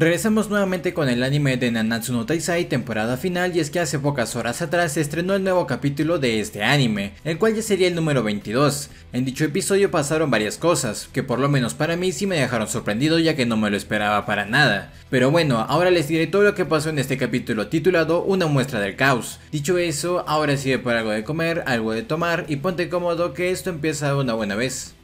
Regresamos nuevamente con el anime de Nanatsu no Taisai temporada final y es que hace pocas horas atrás se estrenó el nuevo capítulo de este anime, el cual ya sería el número 22. En dicho episodio pasaron varias cosas, que por lo menos para mí sí me dejaron sorprendido ya que no me lo esperaba para nada. Pero bueno, ahora les diré todo lo que pasó en este capítulo titulado Una muestra del caos. Dicho eso, ahora sigue por algo de comer, algo de tomar y ponte cómodo que esto empieza una buena vez.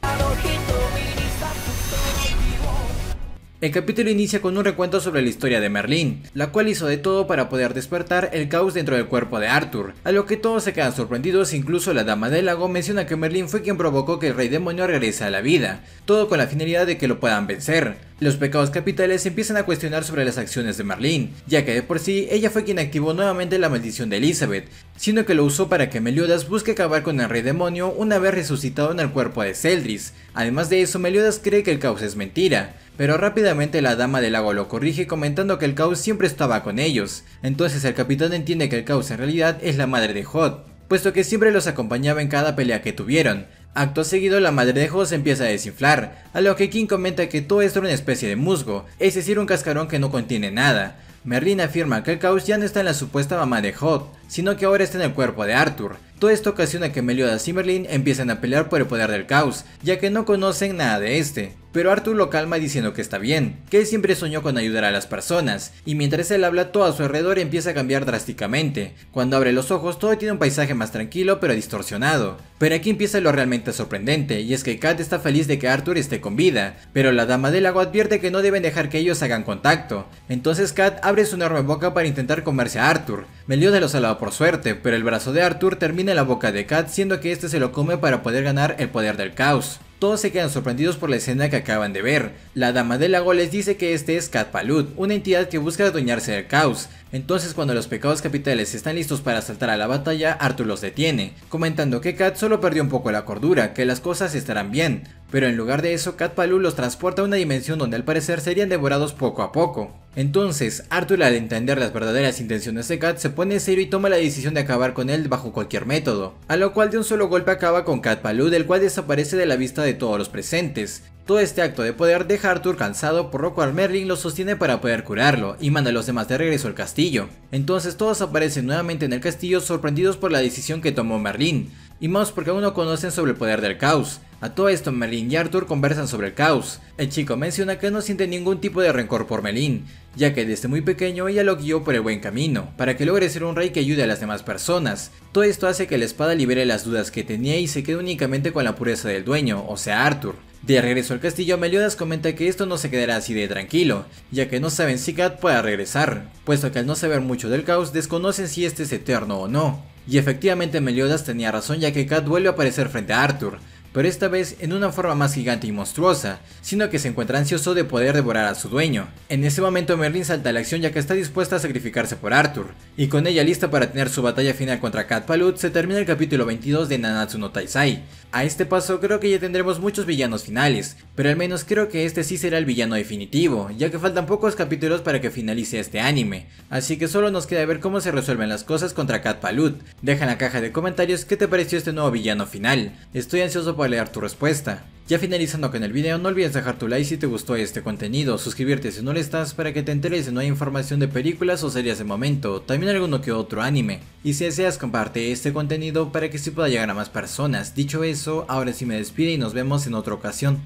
El capítulo inicia con un recuento sobre la historia de Merlín, la cual hizo de todo para poder despertar el caos dentro del cuerpo de Arthur, a lo que todos se quedan sorprendidos, incluso la Dama del Lago menciona que Merlín fue quien provocó que el Rey Demonio regrese a la vida, todo con la finalidad de que lo puedan vencer, los pecados capitales empiezan a cuestionar sobre las acciones de Marlene, ya que de por sí ella fue quien activó nuevamente la maldición de Elizabeth, sino que lo usó para que Meliodas busque acabar con el rey demonio una vez resucitado en el cuerpo de Celdris. Además de eso, Meliodas cree que el caos es mentira, pero rápidamente la dama del lago lo corrige comentando que el caos siempre estaba con ellos. Entonces el capitán entiende que el caos en realidad es la madre de Hot, puesto que siempre los acompañaba en cada pelea que tuvieron, Acto seguido la madre de Hoss empieza a desinflar, a lo que King comenta que todo esto era una especie de musgo, es decir un cascarón que no contiene nada. Merlin afirma que el caos ya no está en la supuesta mamá de Hoth, sino que ahora está en el cuerpo de Arthur. Todo esto ocasiona que Meliodas y Merlin empiecen a pelear por el poder del caos, ya que no conocen nada de este. Pero Arthur lo calma diciendo que está bien, que él siempre soñó con ayudar a las personas, y mientras él habla todo a su alrededor empieza a cambiar drásticamente. Cuando abre los ojos todo tiene un paisaje más tranquilo pero distorsionado. Pero aquí empieza lo realmente sorprendente, y es que Kat está feliz de que Arthur esté con vida, pero la dama del lago advierte que no deben dejar que ellos hagan contacto. Entonces Kat abre su enorme boca para intentar comerse a Arthur, Meliodas lo salva por suerte, pero el brazo de Arthur termina en la boca de Kat siendo que este se lo come para poder ganar el poder del caos. Todos se quedan sorprendidos por la escena que acaban de ver. La dama del lago les dice que este es Kat Palud, una entidad que busca adueñarse del caos. Entonces cuando los pecados capitales están listos para saltar a la batalla, Arthur los detiene, comentando que Kat solo perdió un poco la cordura, que las cosas estarán bien. Pero en lugar de eso, Cat Palu los transporta a una dimensión donde al parecer serían devorados poco a poco. Entonces, Arthur al entender las verdaderas intenciones de Cat se pone serio y toma la decisión de acabar con él bajo cualquier método, a lo cual de un solo golpe acaba con Cat Palu del cual desaparece de la vista de todos los presentes. Todo este acto de poder deja a Arthur cansado por lo cual Merlin lo sostiene para poder curarlo y manda a los demás de regreso al castillo. Entonces todos aparecen nuevamente en el castillo sorprendidos por la decisión que tomó Merlin, y más porque aún no conocen sobre el poder del caos. A todo esto, Merlin y Arthur conversan sobre el caos. El chico menciona que no siente ningún tipo de rencor por Merlin, ya que desde muy pequeño ella lo guió por el buen camino, para que logre ser un rey que ayude a las demás personas. Todo esto hace que la espada libere las dudas que tenía y se quede únicamente con la pureza del dueño, o sea Arthur. De regreso al castillo, Meliodas comenta que esto no se quedará así de tranquilo, ya que no saben si Cat pueda regresar, puesto que al no saber mucho del caos desconocen si este es eterno o no. Y efectivamente Meliodas tenía razón ya que Kat vuelve a aparecer frente a Arthur, pero esta vez en una forma más gigante y monstruosa, sino que se encuentra ansioso de poder devorar a su dueño. En ese momento Merlin salta a la acción ya que está dispuesta a sacrificarse por Arthur, y con ella lista para tener su batalla final contra Cat Palut se termina el capítulo 22 de Nanatsu no Taizai. A este paso creo que ya tendremos muchos villanos finales, pero al menos creo que este sí será el villano definitivo, ya que faltan pocos capítulos para que finalice este anime, así que solo nos queda ver cómo se resuelven las cosas contra Cat Palut. Deja en la caja de comentarios qué te pareció este nuevo villano final, estoy ansioso por leer tu respuesta. Ya finalizando con el video, no olvides dejar tu like si te gustó este contenido, suscribirte si no lo estás para que te enteres de hay información de películas o series de momento, también alguno que otro anime. Y si deseas comparte este contenido para que sí pueda llegar a más personas. Dicho eso, ahora sí me despido y nos vemos en otra ocasión.